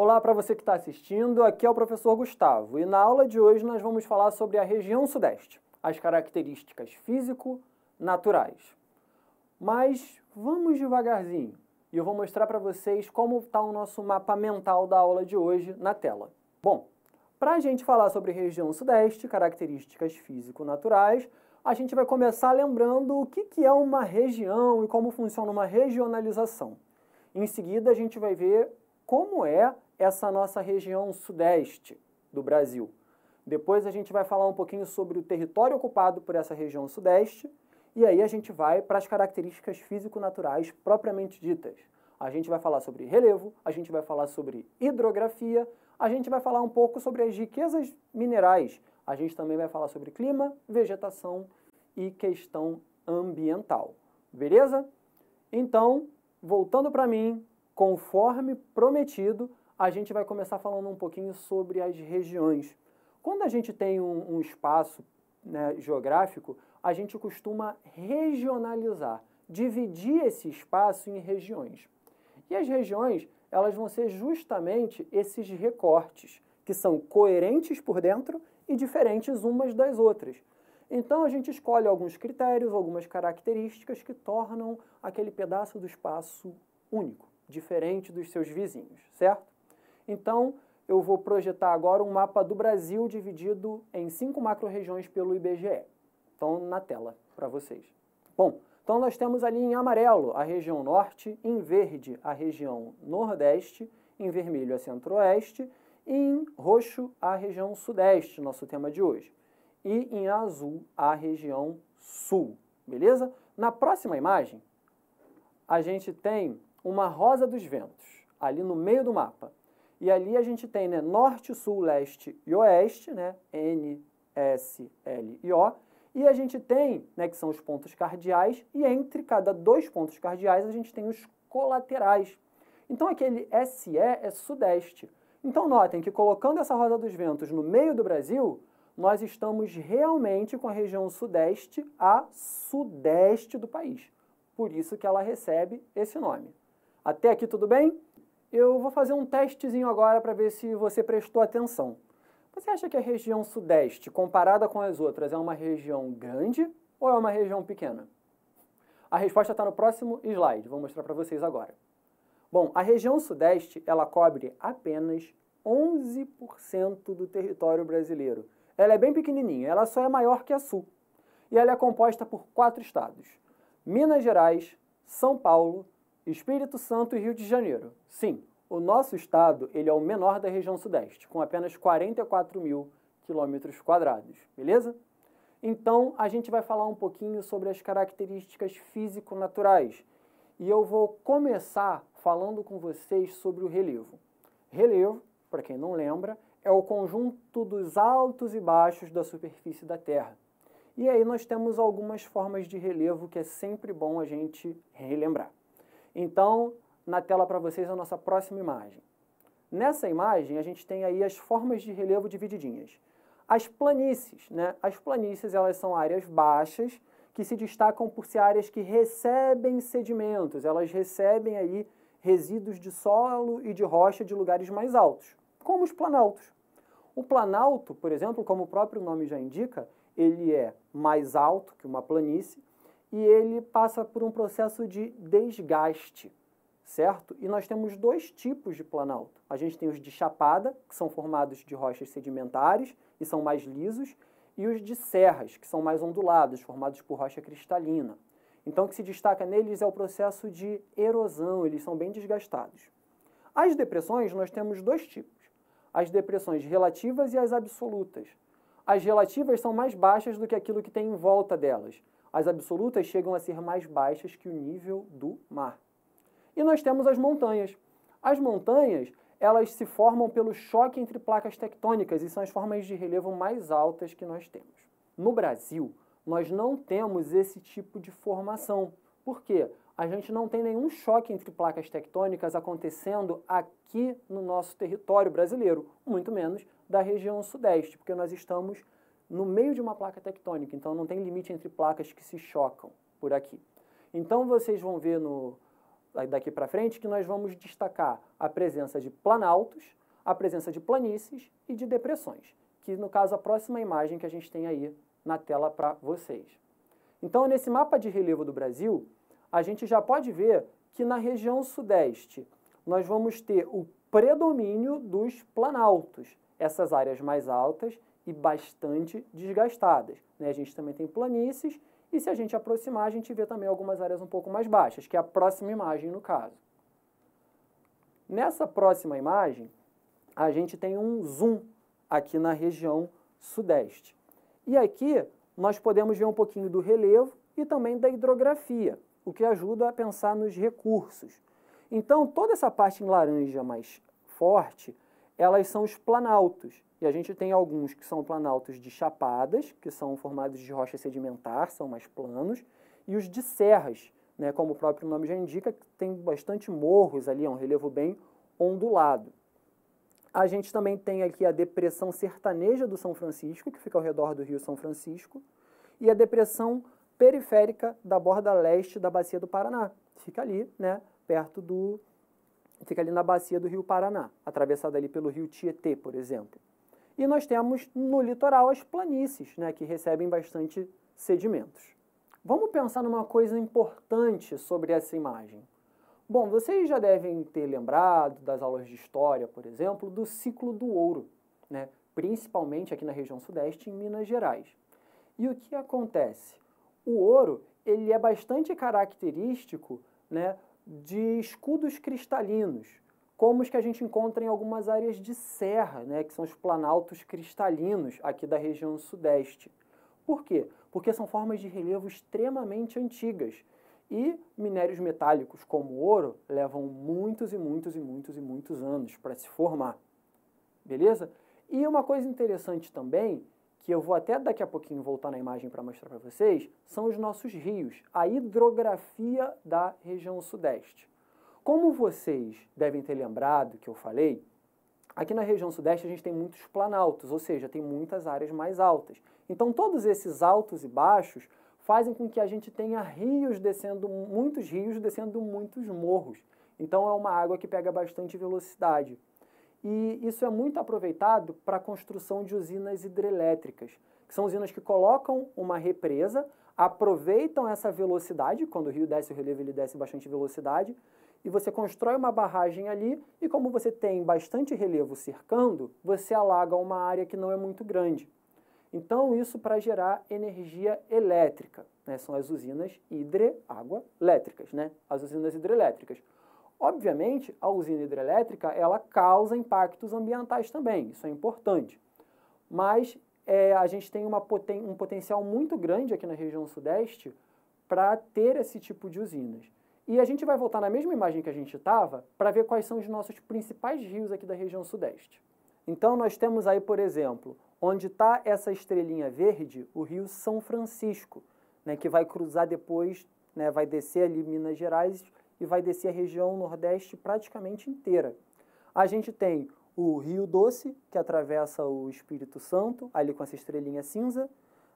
Olá para você que está assistindo, aqui é o professor Gustavo e na aula de hoje nós vamos falar sobre a região Sudeste, as características físico-naturais. Mas vamos devagarzinho e eu vou mostrar para vocês como está o nosso mapa mental da aula de hoje na tela. Bom, para a gente falar sobre região Sudeste, características físico-naturais, a gente vai começar lembrando o que, que é uma região e como funciona uma regionalização. Em seguida, a gente vai ver como é essa nossa região sudeste do Brasil. Depois a gente vai falar um pouquinho sobre o território ocupado por essa região sudeste e aí a gente vai para as características físico-naturais propriamente ditas. A gente vai falar sobre relevo, a gente vai falar sobre hidrografia, a gente vai falar um pouco sobre as riquezas minerais, a gente também vai falar sobre clima, vegetação e questão ambiental. Beleza? Então, voltando para mim, conforme prometido, a gente vai começar falando um pouquinho sobre as regiões. Quando a gente tem um, um espaço né, geográfico, a gente costuma regionalizar, dividir esse espaço em regiões. E as regiões, elas vão ser justamente esses recortes, que são coerentes por dentro e diferentes umas das outras. Então a gente escolhe alguns critérios, algumas características que tornam aquele pedaço do espaço único, diferente dos seus vizinhos, certo? Então, eu vou projetar agora um mapa do Brasil dividido em cinco macro-regiões pelo IBGE. Estão na tela para vocês. Bom, então nós temos ali em amarelo a região norte, em verde a região nordeste, em vermelho a centro-oeste, e em roxo a região sudeste, nosso tema de hoje, e em azul a região sul, beleza? Na próxima imagem, a gente tem uma rosa dos ventos ali no meio do mapa. E ali a gente tem né, norte, sul, leste e oeste, né, N, S, L e O. E a gente tem, né, que são os pontos cardeais, e entre cada dois pontos cardeais a gente tem os colaterais. Então aquele SE é sudeste. Então notem que colocando essa roda dos ventos no meio do Brasil, nós estamos realmente com a região sudeste a sudeste do país. Por isso que ela recebe esse nome. Até aqui tudo bem? Eu vou fazer um testezinho agora para ver se você prestou atenção. Você acha que a região sudeste, comparada com as outras, é uma região grande ou é uma região pequena? A resposta está no próximo slide, vou mostrar para vocês agora. Bom, a região sudeste, ela cobre apenas 11% do território brasileiro. Ela é bem pequenininha, ela só é maior que a sul. E ela é composta por quatro estados. Minas Gerais, São Paulo, Espírito Santo e Rio de Janeiro. Sim, o nosso estado ele é o menor da região sudeste, com apenas 44 mil quilômetros quadrados, beleza? Então, a gente vai falar um pouquinho sobre as características físico-naturais. E eu vou começar falando com vocês sobre o relevo. Relevo, para quem não lembra, é o conjunto dos altos e baixos da superfície da Terra. E aí nós temos algumas formas de relevo que é sempre bom a gente relembrar. Então, na tela para vocês é a nossa próxima imagem. Nessa imagem, a gente tem aí as formas de relevo divididinhas. As planícies, né? As planícies, elas são áreas baixas que se destacam por ser áreas que recebem sedimentos, elas recebem aí resíduos de solo e de rocha de lugares mais altos, como os planaltos. O planalto, por exemplo, como o próprio nome já indica, ele é mais alto que uma planície, e ele passa por um processo de desgaste, certo? E nós temos dois tipos de planalto. A gente tem os de chapada, que são formados de rochas sedimentares e são mais lisos, e os de serras, que são mais ondulados, formados por rocha cristalina. Então, o que se destaca neles é o processo de erosão, eles são bem desgastados. As depressões, nós temos dois tipos: as depressões relativas e as absolutas. As relativas são mais baixas do que aquilo que tem em volta delas. As absolutas chegam a ser mais baixas que o nível do mar. E nós temos as montanhas. As montanhas, elas se formam pelo choque entre placas tectônicas e são as formas de relevo mais altas que nós temos. No Brasil, nós não temos esse tipo de formação. Por quê? A gente não tem nenhum choque entre placas tectônicas acontecendo aqui no nosso território brasileiro, muito menos da região sudeste, porque nós estamos no meio de uma placa tectônica, então não tem limite entre placas que se chocam por aqui. Então vocês vão ver no, daqui para frente que nós vamos destacar a presença de planaltos, a presença de planícies e de depressões, que no caso a próxima imagem que a gente tem aí na tela para vocês. Então nesse mapa de relevo do Brasil, a gente já pode ver que na região sudeste nós vamos ter o predomínio dos planaltos, essas áreas mais altas, e bastante desgastadas. Né? A gente também tem planícies e se a gente aproximar, a gente vê também algumas áreas um pouco mais baixas, que é a próxima imagem no caso. Nessa próxima imagem, a gente tem um zoom aqui na região sudeste. E aqui nós podemos ver um pouquinho do relevo e também da hidrografia, o que ajuda a pensar nos recursos. Então, toda essa parte em laranja mais forte, elas são os planaltos, e a gente tem alguns que são planaltos de chapadas, que são formados de rocha sedimentar, são mais planos, e os de serras, né, como o próprio nome já indica, que tem bastante morros ali, é um relevo bem ondulado. A gente também tem aqui a depressão sertaneja do São Francisco, que fica ao redor do Rio São Francisco, e a depressão periférica da borda leste da bacia do Paraná. Fica ali, né, perto do fica ali na bacia do Rio Paraná, atravessada ali pelo Rio Tietê, por exemplo. E nós temos no litoral as planícies, né, que recebem bastante sedimentos. Vamos pensar numa coisa importante sobre essa imagem. Bom, vocês já devem ter lembrado das aulas de história, por exemplo, do ciclo do ouro, né? principalmente aqui na região sudeste, em Minas Gerais. E o que acontece? O ouro ele é bastante característico né, de escudos cristalinos, como os que a gente encontra em algumas áreas de serra, né, que são os planaltos cristalinos aqui da região sudeste. Por quê? Porque são formas de relevo extremamente antigas e minérios metálicos como o ouro levam muitos e muitos e muitos e muitos anos para se formar. Beleza? E uma coisa interessante também, que eu vou até daqui a pouquinho voltar na imagem para mostrar para vocês, são os nossos rios, a hidrografia da região sudeste. Como vocês devem ter lembrado que eu falei, aqui na região sudeste a gente tem muitos planaltos, ou seja, tem muitas áreas mais altas. Então todos esses altos e baixos fazem com que a gente tenha rios descendo, muitos rios descendo muitos morros. Então é uma água que pega bastante velocidade. E isso é muito aproveitado para a construção de usinas hidrelétricas, que são usinas que colocam uma represa, aproveitam essa velocidade, quando o rio desce, o relevo ele desce bastante velocidade, e você constrói uma barragem ali, e como você tem bastante relevo cercando, você alaga uma área que não é muito grande. Então, isso para gerar energia elétrica. Né? São as usinas hidre-água elétricas, né? as usinas hidrelétricas. Obviamente, a usina hidrelétrica ela causa impactos ambientais também, isso é importante. Mas é, a gente tem poten um potencial muito grande aqui na região sudeste para ter esse tipo de usinas. E a gente vai voltar na mesma imagem que a gente estava para ver quais são os nossos principais rios aqui da região sudeste. Então, nós temos aí, por exemplo, onde está essa estrelinha verde, o rio São Francisco, né, que vai cruzar depois, né, vai descer ali Minas Gerais e vai descer a região nordeste praticamente inteira. A gente tem o Rio Doce, que atravessa o Espírito Santo, ali com essa estrelinha cinza.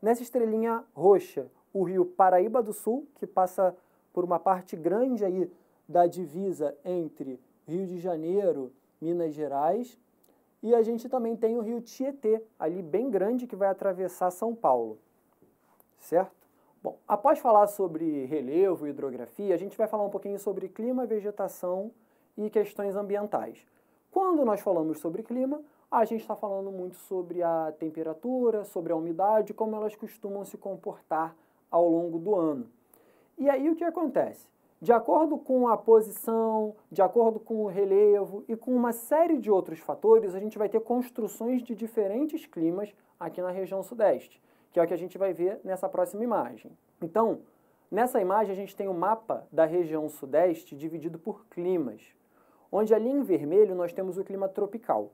Nessa estrelinha roxa, o Rio Paraíba do Sul, que passa por uma parte grande aí da divisa entre Rio de Janeiro, Minas Gerais, e a gente também tem o Rio Tietê, ali bem grande, que vai atravessar São Paulo, certo? Bom, após falar sobre relevo e hidrografia, a gente vai falar um pouquinho sobre clima, vegetação e questões ambientais. Quando nós falamos sobre clima, a gente está falando muito sobre a temperatura, sobre a umidade, como elas costumam se comportar ao longo do ano. E aí o que acontece? De acordo com a posição, de acordo com o relevo e com uma série de outros fatores, a gente vai ter construções de diferentes climas aqui na região sudeste, que é o que a gente vai ver nessa próxima imagem. Então, nessa imagem a gente tem o um mapa da região sudeste dividido por climas, onde ali em vermelho nós temos o clima tropical.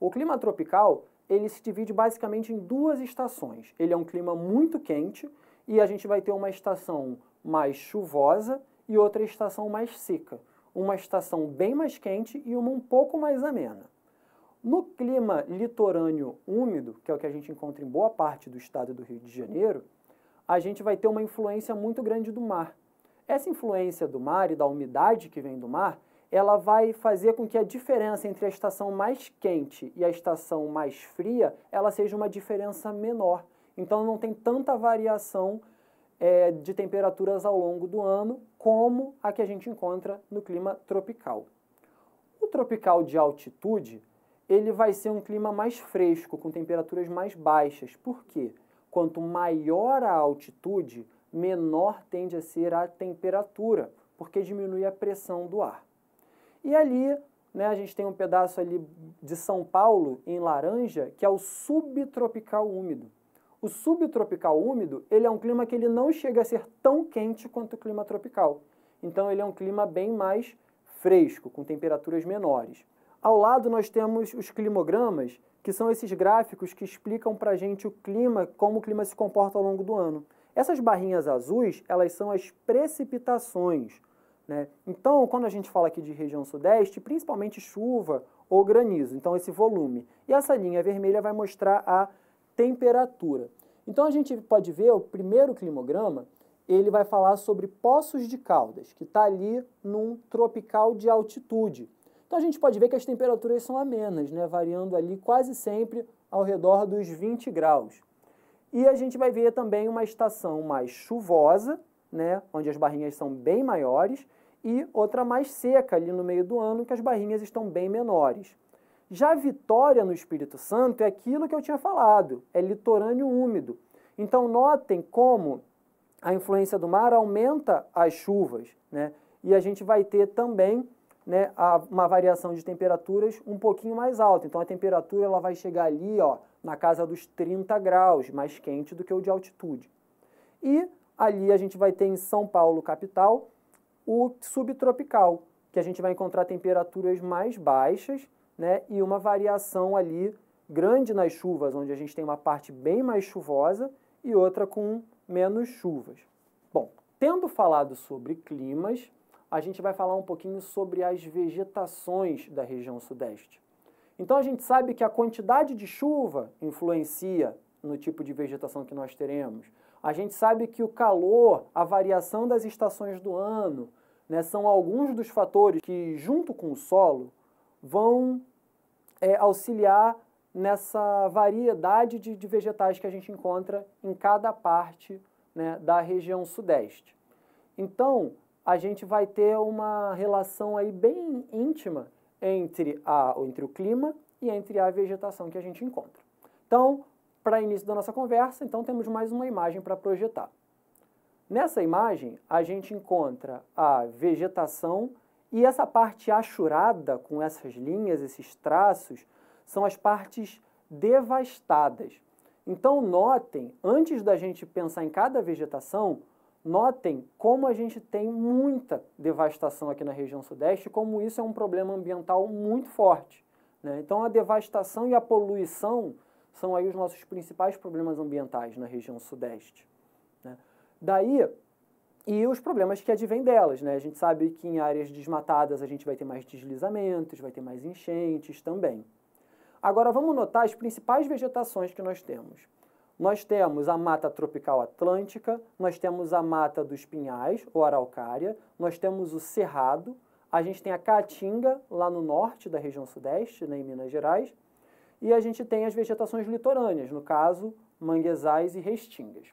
O clima tropical, ele se divide basicamente em duas estações. Ele é um clima muito quente e a gente vai ter uma estação mais chuvosa e outra estação mais seca, uma estação bem mais quente e uma um pouco mais amena. No clima litorâneo úmido, que é o que a gente encontra em boa parte do estado do Rio de Janeiro, a gente vai ter uma influência muito grande do mar. Essa influência do mar e da umidade que vem do mar, ela vai fazer com que a diferença entre a estação mais quente e a estação mais fria, ela seja uma diferença menor. Então não tem tanta variação é, de temperaturas ao longo do ano, como a que a gente encontra no clima tropical. O tropical de altitude ele vai ser um clima mais fresco, com temperaturas mais baixas. Por quê? Quanto maior a altitude, menor tende a ser a temperatura, porque diminui a pressão do ar. E ali, né, a gente tem um pedaço ali de São Paulo, em laranja, que é o subtropical úmido. O subtropical úmido, ele é um clima que ele não chega a ser tão quente quanto o clima tropical. Então ele é um clima bem mais fresco, com temperaturas menores. Ao lado nós temos os climogramas, que são esses gráficos que explicam para a gente o clima, como o clima se comporta ao longo do ano. Essas barrinhas azuis, elas são as precipitações. Né? Então, quando a gente fala aqui de região sudeste, principalmente chuva ou granizo, então esse volume. E essa linha vermelha vai mostrar a temperatura. Então a gente pode ver o primeiro climograma, ele vai falar sobre Poços de Caldas, que está ali num tropical de altitude. Então a gente pode ver que as temperaturas são amenas, né? variando ali quase sempre ao redor dos 20 graus. E a gente vai ver também uma estação mais chuvosa, né? onde as barrinhas são bem maiores, e outra mais seca ali no meio do ano, que as barrinhas estão bem menores. Já a vitória no Espírito Santo é aquilo que eu tinha falado, é litorâneo úmido. Então notem como a influência do mar aumenta as chuvas, né? E a gente vai ter também né, uma variação de temperaturas um pouquinho mais alta. Então a temperatura ela vai chegar ali ó, na casa dos 30 graus, mais quente do que o de altitude. E ali a gente vai ter em São Paulo, capital, o subtropical, que a gente vai encontrar temperaturas mais baixas né, e uma variação ali grande nas chuvas, onde a gente tem uma parte bem mais chuvosa e outra com menos chuvas. Bom, tendo falado sobre climas, a gente vai falar um pouquinho sobre as vegetações da região sudeste. Então a gente sabe que a quantidade de chuva influencia no tipo de vegetação que nós teremos. A gente sabe que o calor, a variação das estações do ano, né, são alguns dos fatores que, junto com o solo, vão é, auxiliar nessa variedade de, de, vegetais que a gente encontra em cada parte né, da região sudeste. Então, a gente vai ter uma relação aí bem íntima entre, a, entre o clima e entre a vegetação que a gente encontra. Então, para início da nossa conversa, então temos mais uma imagem para projetar. Nessa imagem, a gente encontra a vegetação e essa parte achurada, com essas linhas, esses traços, são as partes devastadas. Então, notem, antes da gente pensar em cada vegetação, notem como a gente tem muita devastação aqui na região sudeste, como isso é um problema ambiental muito forte. Né? Então, a devastação e a poluição são aí os nossos principais problemas ambientais na região sudeste. Né? Daí, e os problemas que advêm delas. Né? A gente sabe que em áreas desmatadas a gente vai ter mais deslizamentos, vai ter mais enchentes também. Agora vamos notar as principais vegetações que nós temos. Nós temos a mata tropical atlântica, nós temos a mata dos pinhais, ou araucária, nós temos o cerrado, a gente tem a caatinga lá no norte da região sudeste, né, em Minas Gerais, e a gente tem as vegetações litorâneas, no caso, manguezais e restingas.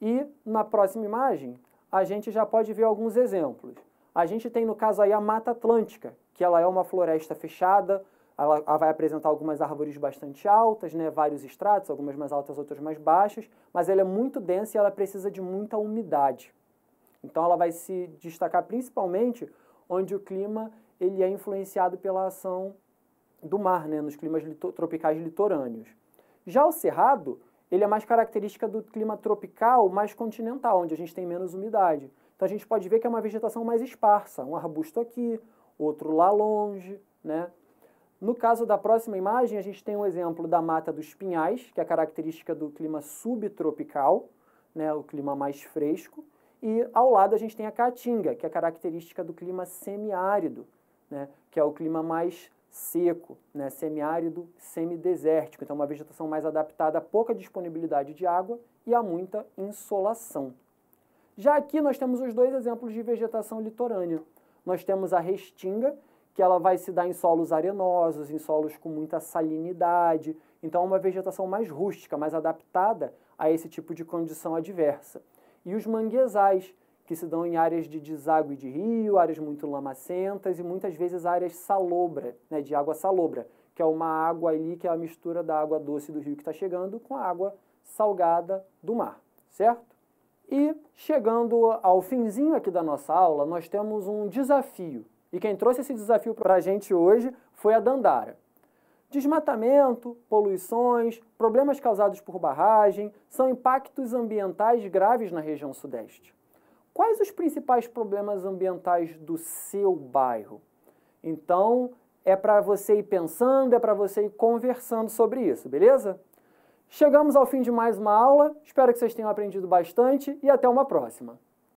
E na próxima imagem, a gente já pode ver alguns exemplos. A gente tem, no caso aí, a Mata Atlântica, que ela é uma floresta fechada, ela, vai apresentar algumas árvores bastante altas, né, vários estratos, algumas mais altas, outras mais baixas, mas ela é muito densa e ela precisa de muita umidade. Então ela vai se destacar principalmente onde o clima ele é influenciado pela ação do mar, né, nos climas tropicais litorâneos. Já o cerrado, ele é mais característica do clima tropical, mais continental, onde a gente tem menos umidade. Então a gente pode ver que é uma vegetação mais esparsa, um arbusto aqui, outro lá longe, né? No caso da próxima imagem, a gente tem um exemplo da mata dos pinhais, que é característica do clima subtropical, né, o clima mais fresco, e ao lado a gente tem a caatinga, que é característica do clima semiárido, né, que é o clima mais seco, né, semiárido, semidesértico. Então, uma vegetação mais adaptada a pouca disponibilidade de água e a muita insolação. Já aqui nós temos os dois exemplos de vegetação litorânea. Nós temos a restinga, que ela vai se dar em solos arenosos, em solos com muita salinidade. Então, é uma vegetação mais rústica, mais adaptada a esse tipo de condição adversa. E os manguezais, que se dão em áreas de deságue de rio, áreas muito lamacentas e muitas vezes áreas salobra, né, de água salobra, que é uma água ali que é a mistura da água doce do rio que está chegando com a água salgada do mar, certo? E chegando ao finzinho aqui da nossa aula, nós temos um desafio. E quem trouxe esse desafio para a gente hoje foi a Dandara. Desmatamento, poluições, problemas causados por barragem são impactos ambientais graves na região sudeste quais os principais problemas ambientais do seu bairro. Então, é para você ir pensando, é para você ir conversando sobre isso, beleza? Chegamos ao fim de mais uma aula, espero que vocês tenham aprendido bastante e até uma próxima.